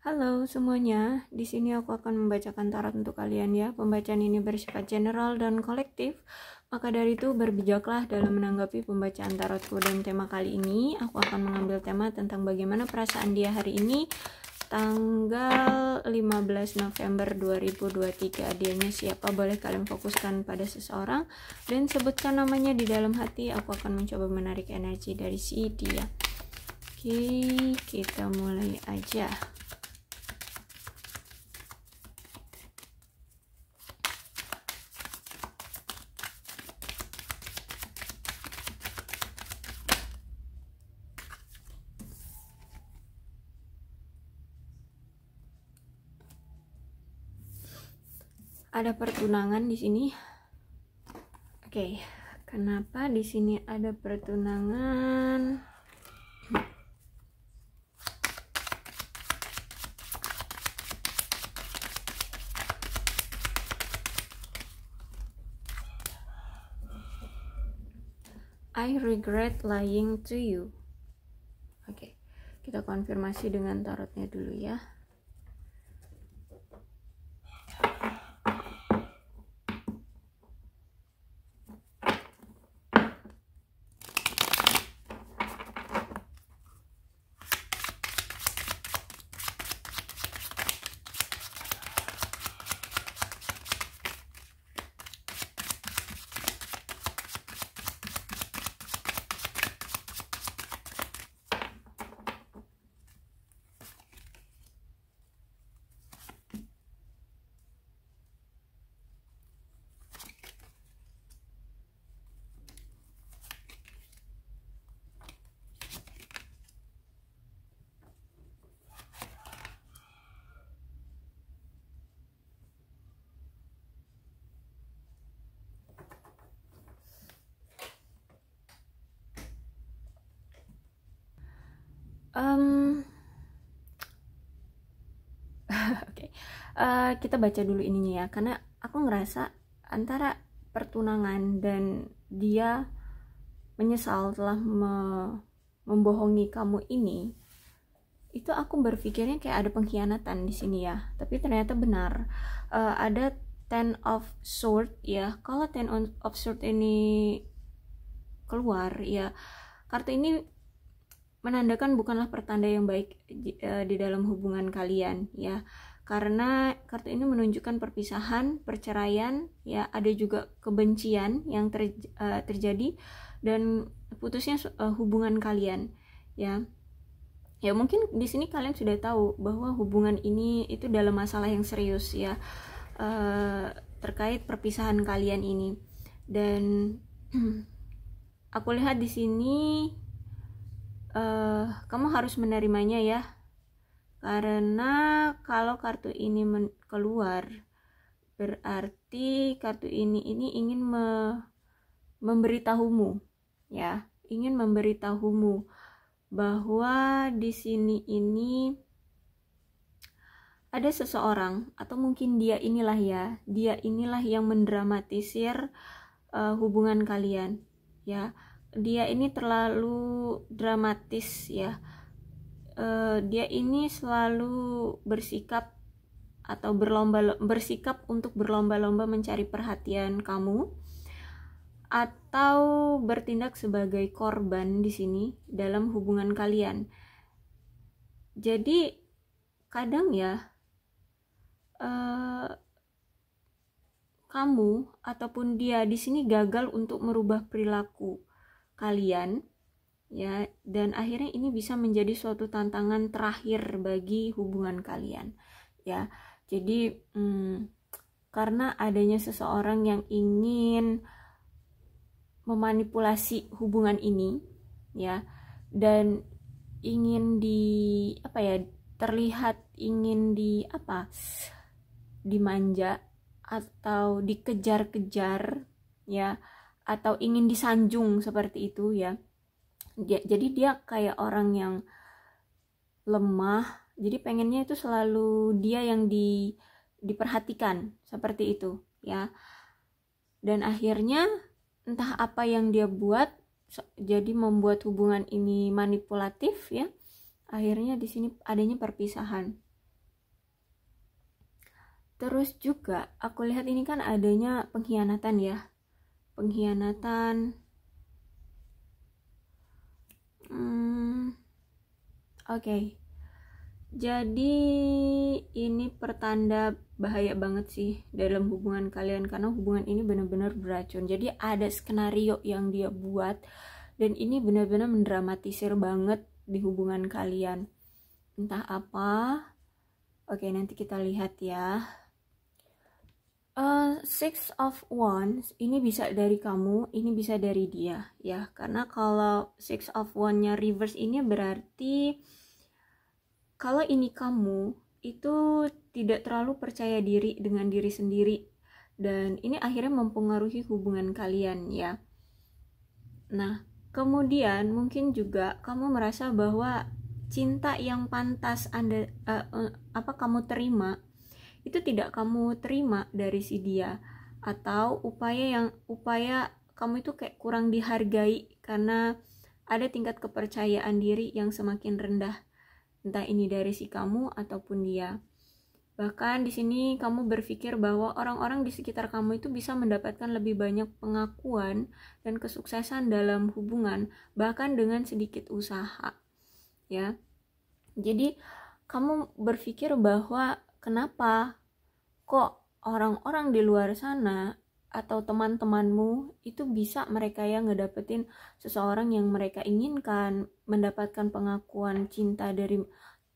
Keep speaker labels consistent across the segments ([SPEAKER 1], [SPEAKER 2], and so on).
[SPEAKER 1] Halo semuanya, di sini aku akan membacakan tarot untuk kalian ya. Pembacaan ini bersifat general dan kolektif, maka dari itu berbijaklah dalam menanggapi pembacaan tarotku dan tema kali ini. Aku akan mengambil tema tentang bagaimana perasaan dia hari ini tanggal 15 November 2023. Dianya siapa? Boleh kalian fokuskan pada seseorang dan sebutkan namanya di dalam hati. Aku akan mencoba menarik energi dari si dia. Oke, kita mulai aja. ada pertunangan di sini. Oke, okay. kenapa di sini ada pertunangan? I regret lying to you. Oke, okay. kita konfirmasi dengan tarotnya dulu ya. um, oke okay. uh, eh, kita baca dulu ininya ya karena aku ngerasa antara pertunangan dan dia menyesal telah me membohongi kamu ini itu aku berpikirnya kayak ada pengkhianatan di sini ya tapi ternyata benar uh, ada ten of sword ya kalau ten of sword ini keluar ya kartu ini menandakan bukanlah pertanda yang baik e, di dalam hubungan kalian ya karena kartu ini menunjukkan perpisahan, perceraian, ya ada juga kebencian yang ter, uh, terjadi dan putusnya uh, hubungan kalian, ya. Ya mungkin di sini kalian sudah tahu bahwa hubungan ini itu dalam masalah yang serius ya uh, terkait perpisahan kalian ini dan aku lihat di sini uh, kamu harus menerimanya ya karena kalau kartu ini keluar berarti kartu ini ini ingin me memberitahumu ya ingin memberitahumu bahwa di sini ini ada seseorang atau mungkin dia inilah ya dia inilah yang mendramatisir uh, hubungan kalian ya dia ini terlalu dramatis ya uh, dia ini selalu bersikap atau berlomba bersikap untuk berlomba-lomba mencari perhatian kamu atau bertindak sebagai korban di sini dalam hubungan kalian. Jadi kadang ya uh, kamu ataupun dia di sini gagal untuk merubah perilaku kalian ya dan akhirnya ini bisa menjadi suatu tantangan terakhir bagi hubungan kalian ya jadi hmm, karena adanya seseorang yang ingin memanipulasi hubungan ini ya dan ingin di apa ya terlihat ingin di apa dimanja atau dikejar-kejar ya atau ingin disanjung seperti itu ya jadi dia kayak orang yang lemah jadi pengennya itu selalu dia yang di diperhatikan seperti itu ya dan akhirnya entah apa yang dia buat jadi membuat hubungan ini manipulatif ya akhirnya di sini adanya perpisahan terus juga aku lihat ini kan adanya pengkhianatan ya pengkhianatan. Hmm, Oke, okay. jadi ini pertanda bahaya banget sih dalam hubungan kalian karena hubungan ini benar-benar beracun. Jadi ada skenario yang dia buat dan ini benar-benar mendramatisir banget di hubungan kalian. Entah apa. Oke, okay, nanti kita lihat ya. Eh, six of Wands ini bisa dari kamu, ini bisa dari dia ya. Karena kalau Six of Wands-nya reverse ini berarti kalau ini kamu itu tidak terlalu percaya diri dengan diri sendiri dan ini akhirnya mempengaruhi hubungan kalian ya. Nah, kemudian mungkin juga kamu merasa bahwa cinta yang pantas Anda uh, apa kamu terima itu tidak kamu terima dari si dia atau upaya yang upaya kamu itu kayak kurang dihargai karena ada tingkat kepercayaan diri yang semakin rendah entah ini dari si kamu ataupun dia bahkan di sini kamu berpikir bahwa orang-orang di sekitar kamu itu bisa mendapatkan lebih banyak pengakuan dan kesuksesan dalam hubungan bahkan dengan sedikit usaha ya jadi kamu berpikir bahwa Kenapa? Kok orang-orang di luar sana atau teman-temanmu itu bisa mereka yang ngedapetin seseorang yang mereka inginkan, mendapatkan pengakuan cinta dari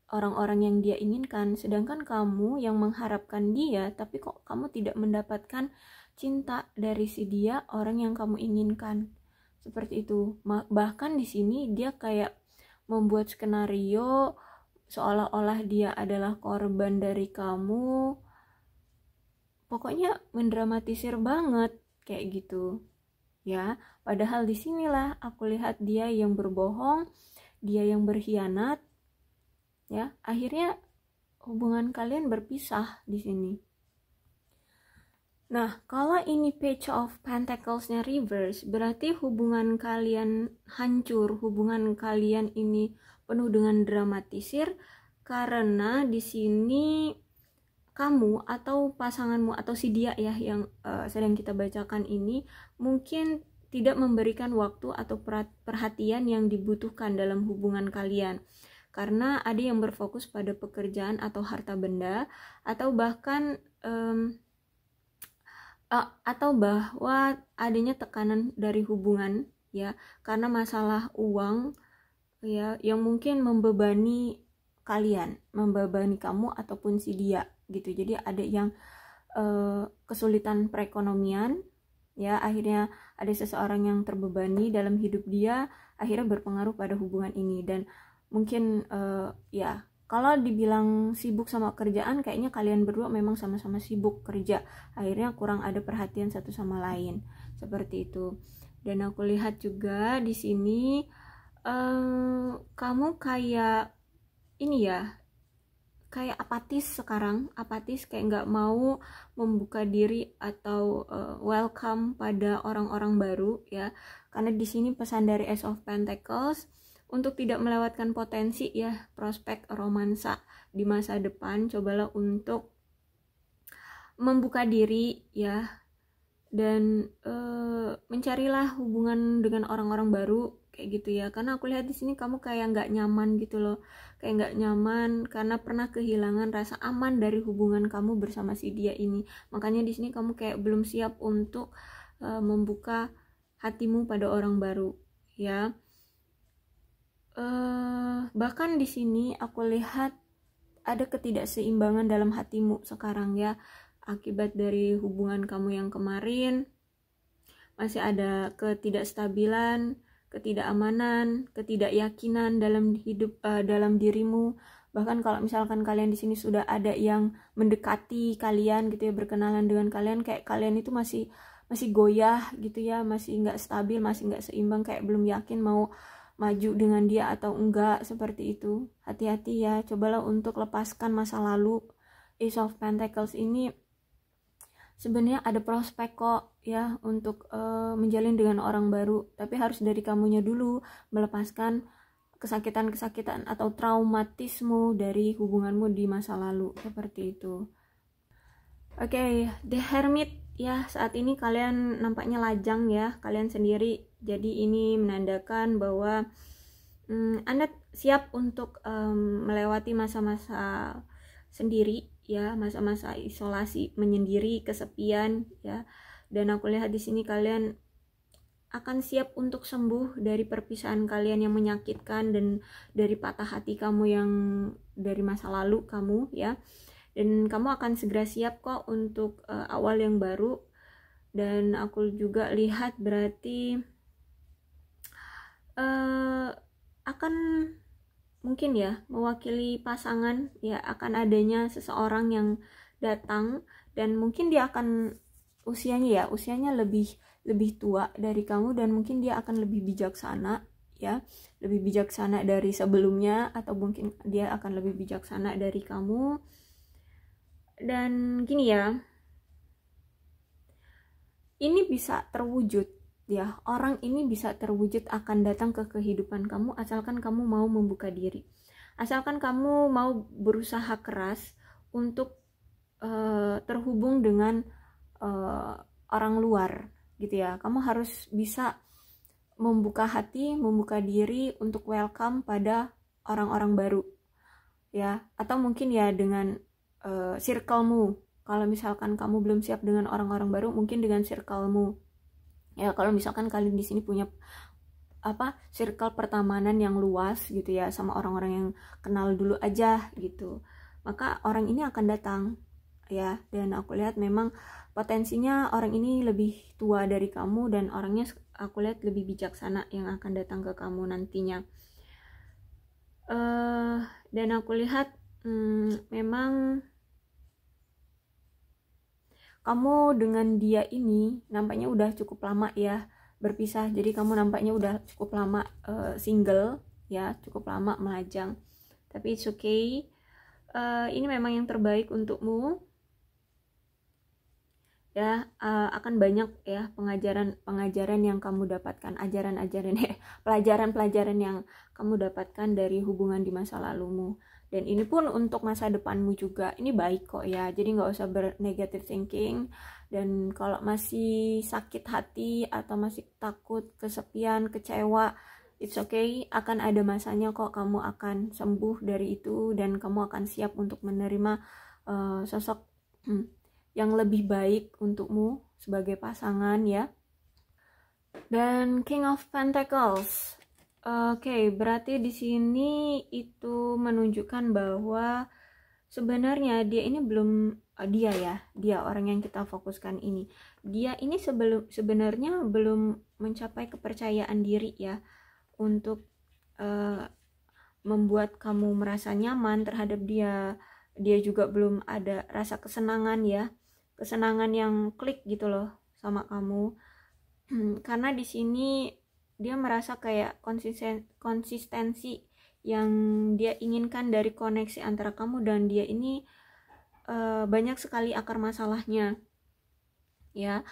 [SPEAKER 1] orang-orang yang dia inginkan, sedangkan kamu yang mengharapkan dia, tapi kok kamu tidak mendapatkan cinta dari si dia orang yang kamu inginkan. Seperti itu. Bahkan di sini dia kayak membuat skenario seolah-olah dia adalah korban dari kamu pokoknya mendramatisir banget kayak gitu ya padahal disinilah aku lihat dia yang berbohong dia yang berkhianat ya akhirnya hubungan kalian berpisah di sini Nah, kalau ini page of pentaclesnya reverse, berarti hubungan kalian hancur, hubungan kalian ini penuh dengan dramatisir karena di sini kamu atau pasanganmu atau si dia ya yang uh, sedang kita bacakan ini mungkin tidak memberikan waktu atau perhatian yang dibutuhkan dalam hubungan kalian karena ada yang berfokus pada pekerjaan atau harta benda atau bahkan um, uh, atau bahwa adanya tekanan dari hubungan ya karena masalah uang ya yang mungkin membebani kalian membebani kamu ataupun si dia gitu jadi ada yang uh, kesulitan perekonomian ya akhirnya ada seseorang yang terbebani dalam hidup dia akhirnya berpengaruh pada hubungan ini dan mungkin uh, ya kalau dibilang sibuk sama kerjaan kayaknya kalian berdua memang sama-sama sibuk kerja akhirnya kurang ada perhatian satu sama lain seperti itu dan aku lihat juga di sini Eh, kamu kayak ini ya kayak apatis sekarang apatis kayak nggak mau membuka diri atau uh, welcome pada orang-orang baru ya karena di sini pesan dari Ace of Pentacles untuk tidak melewatkan potensi ya prospek romansa di masa depan cobalah untuk membuka diri ya dan uh, mencarilah hubungan dengan orang-orang baru kayak gitu ya karena aku lihat di sini kamu kayak nggak nyaman gitu loh kayak nggak nyaman karena pernah kehilangan rasa aman dari hubungan kamu bersama si dia ini makanya di sini kamu kayak belum siap untuk uh, membuka hatimu pada orang baru ya uh, bahkan di sini aku lihat ada ketidakseimbangan dalam hatimu sekarang ya akibat dari hubungan kamu yang kemarin masih ada ketidakstabilan ketidakamanan, ketidakyakinan dalam hidup uh, dalam dirimu. Bahkan kalau misalkan kalian di sini sudah ada yang mendekati kalian gitu ya berkenalan dengan kalian kayak kalian itu masih masih goyah gitu ya, masih nggak stabil, masih nggak seimbang kayak belum yakin mau maju dengan dia atau enggak seperti itu. Hati-hati ya, cobalah untuk lepaskan masa lalu. Ace of Pentacles ini sebenarnya ada prospek kok ya untuk uh, menjalin dengan orang baru tapi harus dari kamunya dulu melepaskan kesakitan-kesakitan atau traumatismu dari hubunganmu di masa lalu seperti itu oke okay, the hermit ya saat ini kalian nampaknya lajang ya kalian sendiri jadi ini menandakan bahwa hmm, anda siap untuk um, melewati masa-masa sendiri ya masa-masa isolasi menyendiri kesepian ya dan aku lihat di sini kalian akan siap untuk sembuh dari perpisahan kalian yang menyakitkan dan dari patah hati kamu yang dari masa lalu kamu ya dan kamu akan segera siap kok untuk uh, awal yang baru dan aku juga lihat berarti uh, akan mungkin ya mewakili pasangan ya akan adanya seseorang yang datang dan mungkin dia akan usianya ya usianya lebih lebih tua dari kamu dan mungkin dia akan lebih bijaksana ya lebih bijaksana dari sebelumnya atau mungkin dia akan lebih bijaksana dari kamu dan gini ya ini bisa terwujud ya orang ini bisa terwujud akan datang ke kehidupan kamu asalkan kamu mau membuka diri asalkan kamu mau berusaha keras untuk uh, terhubung dengan uh, orang luar gitu ya kamu harus bisa membuka hati membuka diri untuk welcome pada orang-orang baru ya atau mungkin ya dengan uh, circlemu kalau misalkan kamu belum siap dengan orang-orang baru mungkin dengan circlemu ya kalau misalkan kalian di sini punya apa circle pertemanan yang luas gitu ya sama orang-orang yang kenal dulu aja gitu maka orang ini akan datang ya dan aku lihat memang potensinya orang ini lebih tua dari kamu dan orangnya aku lihat lebih bijaksana yang akan datang ke kamu nantinya uh, dan aku lihat hmm, memang kamu dengan dia ini nampaknya udah cukup lama ya berpisah jadi kamu nampaknya udah cukup lama uh, single ya cukup lama melajang tapi it's okay uh, ini memang yang terbaik untukmu ya uh, akan banyak ya pengajaran pengajaran yang kamu dapatkan ajaran-ajaran ya pelajaran-pelajaran yang kamu dapatkan dari hubungan di masa lalumu dan ini pun untuk masa depanmu juga ini baik kok ya jadi nggak usah bernegatif thinking dan kalau masih sakit hati atau masih takut kesepian kecewa it's okay akan ada masanya kok kamu akan sembuh dari itu dan kamu akan siap untuk menerima uh, sosok hmm, yang lebih baik untukmu sebagai pasangan ya dan King of Pentacles okay, berarti di sini itu menunjukkan bahwa sebenarnya dia ini belum eh, dia ya, dia orang yang kita fokuskan ini. Dia ini sebelum sebenarnya belum mencapai kepercayaan diri ya untuk uh, membuat kamu merasa nyaman terhadap dia. Dia juga belum ada rasa kesenangan ya, kesenangan yang klik gitu loh sama kamu. karena di sini dia merasa kayak konsisten konsistensi yang dia inginkan dari koneksi antara kamu dan dia ini uh, banyak sekali akar masalahnya ya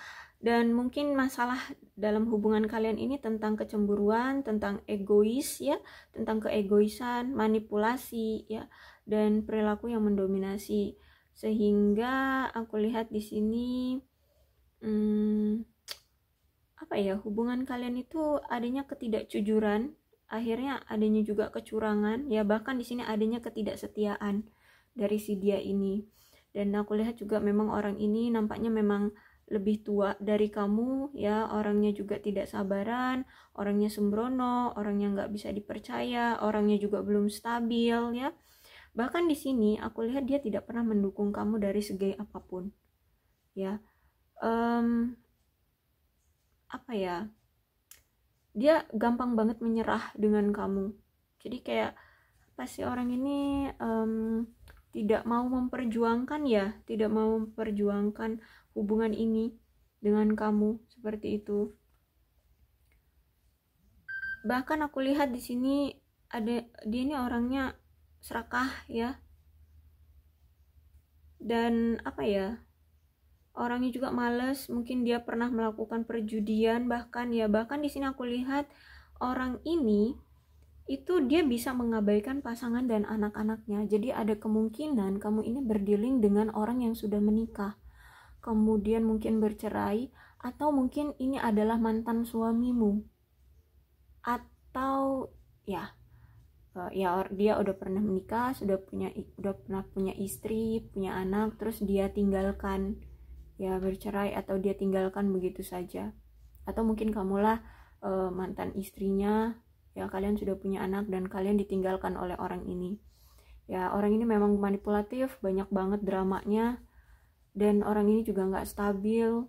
[SPEAKER 1] dan mungkin masalah dalam hubungan kalian ini tentang kecemburuan, tentang egois ya, tentang keegoisan, manipulasi ya, dan perilaku yang mendominasi. Sehingga aku lihat di sini hmm, apa ya hubungan kalian itu adanya ketidakjujuran akhirnya adanya juga kecurangan ya bahkan di sini adanya ketidaksetiaan dari si dia ini dan aku lihat juga memang orang ini nampaknya memang lebih tua dari kamu ya orangnya juga tidak sabaran orangnya sembrono orangnya nggak bisa dipercaya orangnya juga belum stabil ya bahkan di sini aku lihat dia tidak pernah mendukung kamu dari segi apapun ya um, apa ya dia gampang banget menyerah dengan kamu jadi kayak pasti orang ini um, tidak mau memperjuangkan ya tidak mau memperjuangkan hubungan ini dengan kamu seperti itu bahkan aku lihat di sini ada dia ini orangnya serakah ya dan apa ya orangnya juga males mungkin dia pernah melakukan perjudian bahkan ya bahkan di sini aku lihat orang ini itu dia bisa mengabaikan pasangan dan anak-anaknya. Jadi ada kemungkinan kamu ini berdiling dengan orang yang sudah menikah. Kemudian mungkin bercerai atau mungkin ini adalah mantan suamimu. Atau ya eh, ya dia udah pernah menikah, sudah punya udah pernah punya istri, punya anak, terus dia tinggalkan ya bercerai atau dia tinggalkan begitu saja atau mungkin kamulah e, eh, mantan istrinya ya kalian sudah punya anak dan kalian ditinggalkan oleh orang ini ya orang ini memang manipulatif banyak banget dramanya dan orang ini juga nggak stabil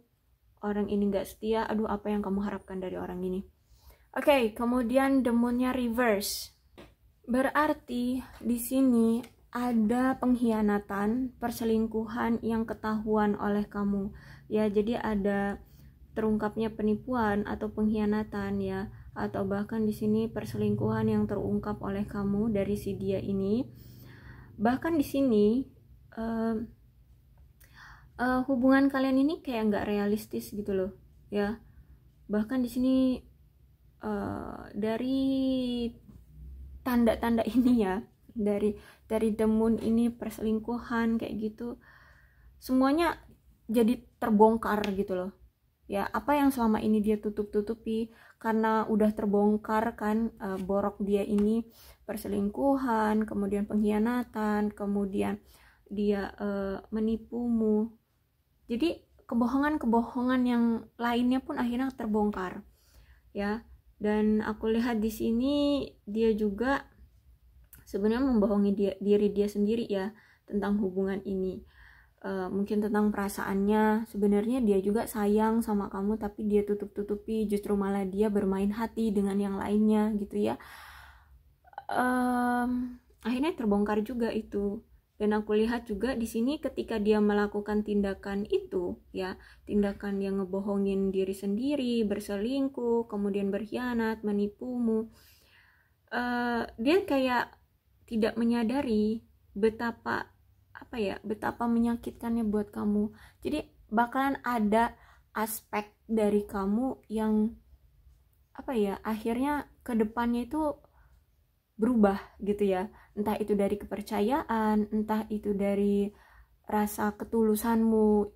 [SPEAKER 1] orang ini nggak setia aduh apa yang kamu harapkan dari orang ini oke okay, kemudian demonnya reverse berarti di sini ada pengkhianatan, perselingkuhan yang ketahuan oleh kamu. Ya, jadi ada terungkapnya penipuan atau pengkhianatan ya, atau bahkan di sini perselingkuhan yang terungkap oleh kamu dari si dia ini. Bahkan di sini uh, uh, hubungan kalian ini kayak nggak realistis gitu loh, ya. Bahkan di sini uh, dari tanda-tanda ini ya, dari dari demun ini perselingkuhan kayak gitu semuanya jadi terbongkar gitu loh ya apa yang selama ini dia tutup-tutupi karena udah terbongkar kan e, borok dia ini perselingkuhan kemudian pengkhianatan kemudian dia e, menipumu jadi kebohongan-kebohongan yang lainnya pun akhirnya terbongkar ya dan aku lihat di sini dia juga sebenarnya membohongi dia, diri dia sendiri ya tentang hubungan ini e, mungkin tentang perasaannya sebenarnya dia juga sayang sama kamu tapi dia tutup-tutupi justru malah dia bermain hati dengan yang lainnya gitu ya e, akhirnya terbongkar juga itu dan aku lihat juga di sini ketika dia melakukan tindakan itu ya tindakan yang ngebohongin diri sendiri berselingkuh kemudian berkhianat menipumu uh, dia kayak tidak menyadari betapa apa ya betapa menyakitkannya buat kamu jadi bakalan ada aspek dari kamu yang apa ya akhirnya kedepannya itu berubah gitu ya entah itu dari kepercayaan entah itu dari rasa ketulusanmu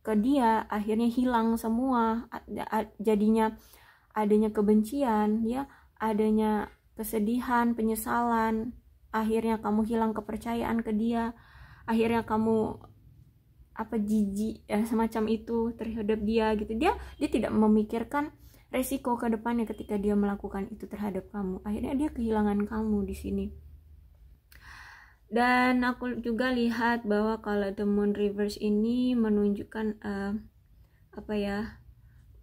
[SPEAKER 1] ke dia akhirnya hilang semua jadinya adanya kebencian ya adanya kesedihan penyesalan akhirnya kamu hilang kepercayaan ke dia akhirnya kamu apa jijik ya, semacam itu terhadap dia gitu dia dia tidak memikirkan resiko ke depannya ketika dia melakukan itu terhadap kamu akhirnya dia kehilangan kamu di sini dan aku juga lihat bahwa kalau the moon reverse ini menunjukkan uh, apa ya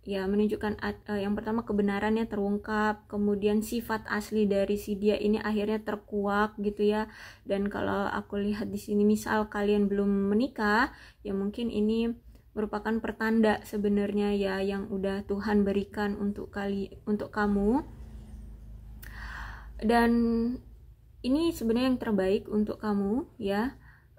[SPEAKER 1] ya menunjukkan uh, yang pertama kebenarannya terungkap kemudian sifat asli dari si dia ini akhirnya terkuak gitu ya dan kalau aku lihat di sini misal kalian belum menikah ya mungkin ini merupakan pertanda sebenarnya ya yang udah Tuhan berikan untuk kali untuk kamu dan ini sebenarnya yang terbaik untuk kamu ya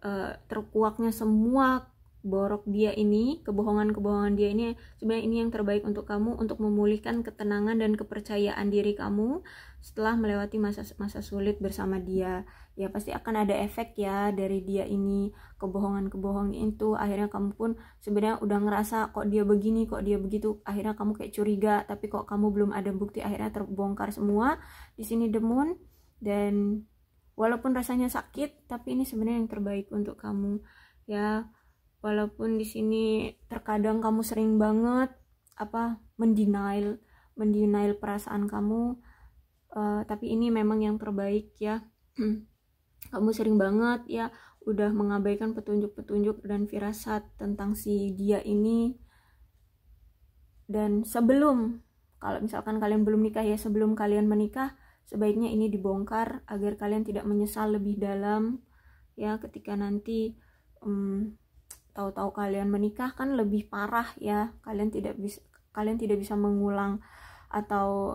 [SPEAKER 1] eh, terkuaknya semua borok dia ini, kebohongan-kebohongan dia ini sebenarnya ini yang terbaik untuk kamu untuk memulihkan ketenangan dan kepercayaan diri kamu setelah melewati masa-masa sulit bersama dia. Ya pasti akan ada efek ya dari dia ini, kebohongan-kebohongan itu akhirnya kamu pun sebenarnya udah ngerasa kok dia begini, kok dia begitu, akhirnya kamu kayak curiga, tapi kok kamu belum ada bukti akhirnya terbongkar semua. Di sini demun dan walaupun rasanya sakit, tapi ini sebenarnya yang terbaik untuk kamu. Ya, walaupun di sini terkadang kamu sering banget apa mendinail mendenial perasaan kamu uh, tapi ini memang yang terbaik ya kamu sering banget ya udah mengabaikan petunjuk-petunjuk dan firasat tentang si dia ini dan sebelum kalau misalkan kalian belum nikah ya sebelum kalian menikah sebaiknya ini dibongkar agar kalian tidak menyesal lebih dalam ya ketika nanti um, tahu-tahu kalian menikah kan lebih parah ya kalian tidak bisa kalian tidak bisa mengulang atau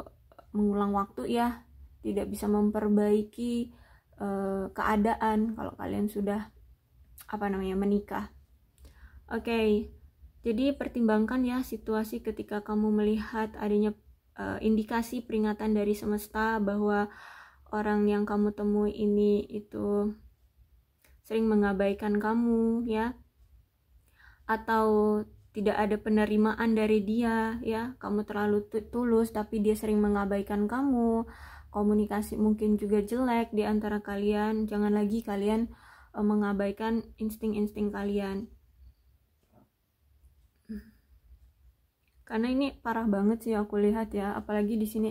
[SPEAKER 1] mengulang waktu ya tidak bisa memperbaiki uh, keadaan kalau kalian sudah apa namanya menikah oke okay. jadi pertimbangkan ya situasi ketika kamu melihat adanya uh, indikasi peringatan dari semesta bahwa orang yang kamu temui ini itu sering mengabaikan kamu ya atau tidak ada penerimaan dari dia ya kamu terlalu tulus tapi dia sering mengabaikan kamu komunikasi mungkin juga jelek di antara kalian jangan lagi kalian uh, mengabaikan insting-insting kalian karena ini parah banget sih aku lihat ya apalagi di sini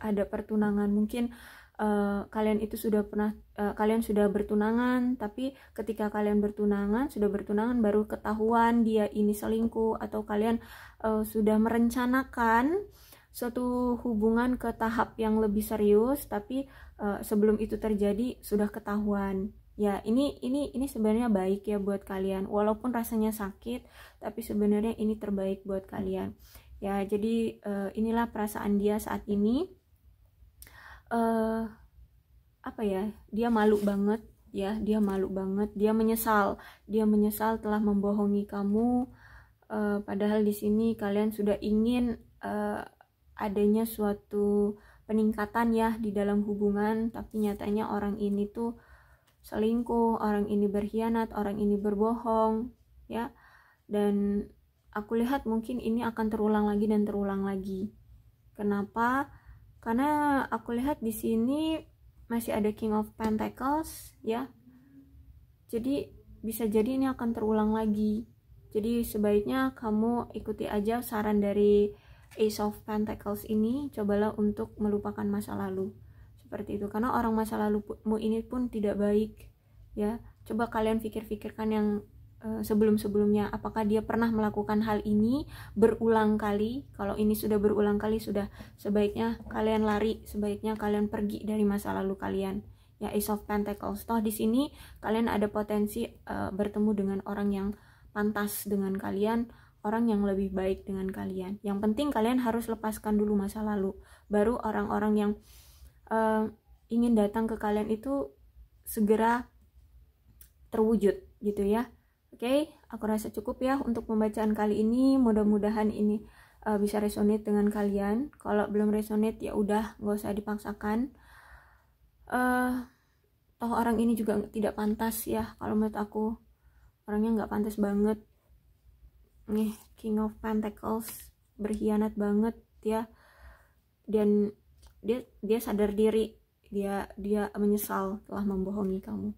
[SPEAKER 1] ada pertunangan mungkin Eh, kalian itu sudah pernah uh, kalian sudah bertunangan tapi ketika kalian bertunangan sudah bertunangan baru ketahuan dia ini selingkuh atau kalian uh, sudah merencanakan suatu hubungan ke tahap yang lebih serius tapi uh, sebelum itu terjadi sudah ketahuan ya ini ini ini sebenarnya baik ya buat kalian walaupun rasanya sakit tapi sebenarnya ini terbaik buat kalian ya jadi uh, inilah perasaan dia saat ini uh, apa ya dia malu banget ya dia malu banget dia menyesal dia menyesal telah membohongi kamu uh, padahal di sini kalian sudah ingin uh, adanya suatu peningkatan ya di dalam hubungan tapi nyatanya orang ini tuh selingkuh orang ini berkhianat orang ini berbohong ya dan aku lihat mungkin ini akan terulang lagi dan terulang lagi kenapa karena aku lihat di sini masih ada King of Pentacles ya jadi bisa jadi ini akan terulang lagi jadi sebaiknya kamu ikuti aja saran dari Ace of Pentacles ini cobalah untuk melupakan masa lalu seperti itu karena orang masa lalumu ini pun tidak baik ya coba kalian pikir-pikirkan yang Eh, sebelum-sebelumnya apakah dia pernah melakukan hal ini berulang kali kalau ini sudah berulang kali sudah sebaiknya kalian lari sebaiknya kalian pergi dari masa lalu kalian ya Ace of Pentacles toh di sini kalian ada potensi uh, bertemu dengan orang yang pantas dengan kalian orang yang lebih baik dengan kalian yang penting kalian harus lepaskan dulu masa lalu baru orang-orang yang uh, ingin datang ke kalian itu segera terwujud gitu ya okay? aku rasa cukup ya untuk pembacaan kali ini. Mudah-mudahan ini uh, bisa resonate dengan kalian. Kalau belum resonate ya udah, nggak usah dipaksakan. Uh, toh orang ini juga tidak pantas ya kalau menurut aku orangnya nggak pantas banget. Nih King of Pentacles berkhianat banget ya dan dia dia sadar diri dia dia menyesal telah membohongi kamu.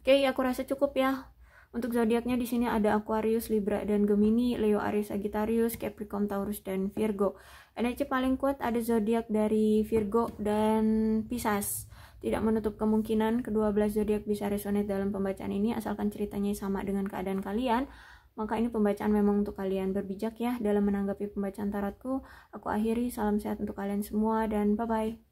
[SPEAKER 1] Oke, okay, aku rasa cukup ya untuk zodiaknya di sini ada Aquarius, Libra dan Gemini, Leo, Aries, Sagittarius, Capricorn, Taurus dan Virgo. Energi paling kuat ada zodiak dari Virgo dan Pisces. Tidak menutup kemungkinan kedua belas zodiak bisa resonate dalam pembacaan ini asalkan ceritanya sama dengan keadaan kalian. Maka ini pembacaan memang untuk kalian berbijak ya dalam menanggapi pembacaan tarotku. Aku akhiri salam sehat untuk kalian semua dan bye bye.